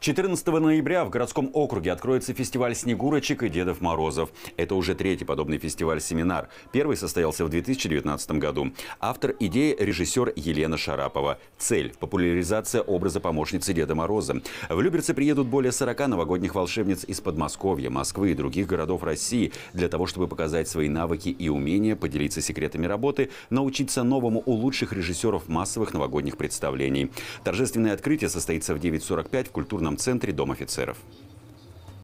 14 ноября в городском округе откроется фестиваль «Снегурочек» и «Дедов Морозов». Это уже третий подобный фестиваль-семинар. Первый состоялся в 2019 году. Автор идеи – режиссер Елена Шарапова. Цель – популяризация образа помощницы Деда Мороза. В Люберцы приедут более 40 новогодних волшебниц из Подмосковья, Москвы и других городов России для того, чтобы показать свои навыки и умения, поделиться секретами работы, научиться новому у лучших режиссеров массовых новогодних представлений. Торжественное открытие состоится в 9.45 в культурном районном центре Дом офицеров.